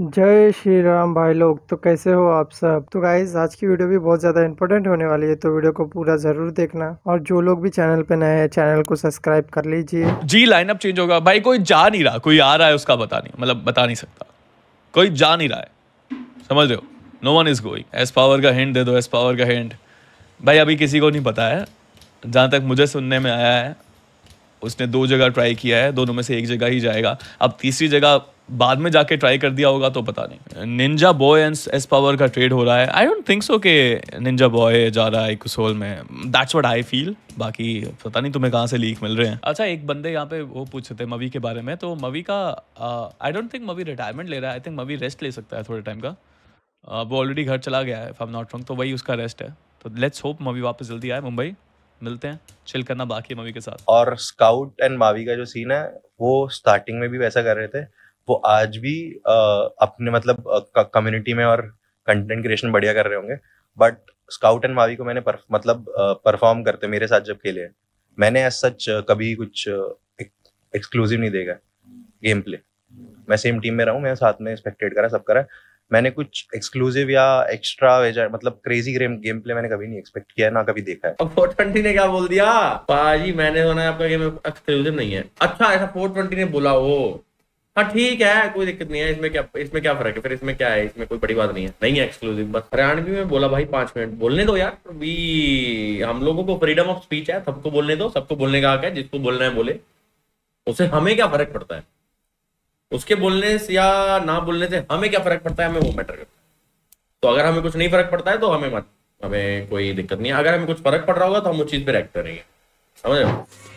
जय श्री राम भाई लोग तो कैसे हो आप सब तो गाइज आज की वीडियो भी बहुत ज़्यादा इंपॉर्टेंट होने वाली है तो वीडियो को पूरा जरूर देखना और जो लोग भी चैनल पे नए हैं चैनल को सब्सक्राइब कर लीजिए जी लाइनअप चेंज होगा भाई कोई जा नहीं रहा कोई आ रहा है उसका बता नहीं मतलब बता नहीं सकता कोई जा नहीं रहा है समझ रहे हो no one is going S power का हिंट दे दो एस पावर का हिंट भाई अभी किसी को नहीं पता है जहाँ तक मुझे सुनने में आया है उसने दो जगह ट्राई किया है दोनों में से एक जगह ही जाएगा अब तीसरी जगह बाद में जाके ट्राई कर दिया होगा तो पता नहीं ninja boy and S power का ट्रेड हो रहा है आई डोंट थिंक सो के निंजा बॉय जा रहा है कुसोल में दैट्स व्हाट आई फील बाकी पता नहीं तुम्हें कहाँ से लीक मिल रहे हैं अच्छा एक बंदे यहाँ पे वो पूछ रहे थे मवी के बारे में तो मवी का आई डोंट थिंक मवी रिटायरमेंट ले रहा है आई थिंक मवी रेस्ट ले सकता है थोड़े टाइम का uh, वो ऑलरेडी घर चला गया है आई नॉट रॉन्ग तो वही उसका रेस्ट है तो लेट्स होप मवी वापस जल्दी आए मुंबई मिलते हैं चिल करना बाकी मवी के साथ और स्काउट एंड मावी का जो सीन है वो स्टार्टिंग में भी वैसा कर रहे थे वो आज भी आ, अपने मतलब कम्युनिटी में और कंटेंट क्रिएशन बढ़िया कर रहे होंगे बट स्काउट एंड मावी को मैंने पर, मतलब परफॉर्म करते मेरे साथ जब खेले मैंने एज सच कभी कुछ एक्सक्लूसिव नहीं देगा गेम प्ले मैं सेम टीम में रहा हूँ मैं साथ में स्पेक्टेट करा सब करा मैंने कुछ एक्सक्लूसिव या एक्स्ट्रा वेजर मतलब क्रेजी गेम गेम प्ले मैंने कभी नहीं एक्सपेक्ट किया ना कभी देखा है अब 420 ने क्या बोल दिया पाजी मैंने सुना है आपका गेम एक्सक्लूसिव नहीं है अच्छा ऐसा 420 ने बोला वो हाँ ठीक है कोई दिक्कत नहीं है इसमें क्या इसमें क्या फर्क है फिर इसमें क्या है इसमें कोई बड़ी बात नहीं है नहीं है एक्सक्लूसिव बस हरियाणवी में बोला भाई पांच मिनट बोलने दो यार भी हम लोगों को फ्रीडम ऑफ स्पीच है सबको बोलने दो सबको बोलने का हक है जिसको बोलना है बोले उसे हमें क्या फर्क पड़ता है उसके बोलने से या ना बोलने से हमें क्या फर्क पड़ता है हमें वो मैटर करता है तो अगर हमें कुछ नहीं फर्क पड़ता है तो हमें मत हमें कोई दिक्कत नहीं है अगर हमें कुछ फर्क पड़ रहा होगा तो हम उस चीज पर एक्ट करेंगे समझ रहे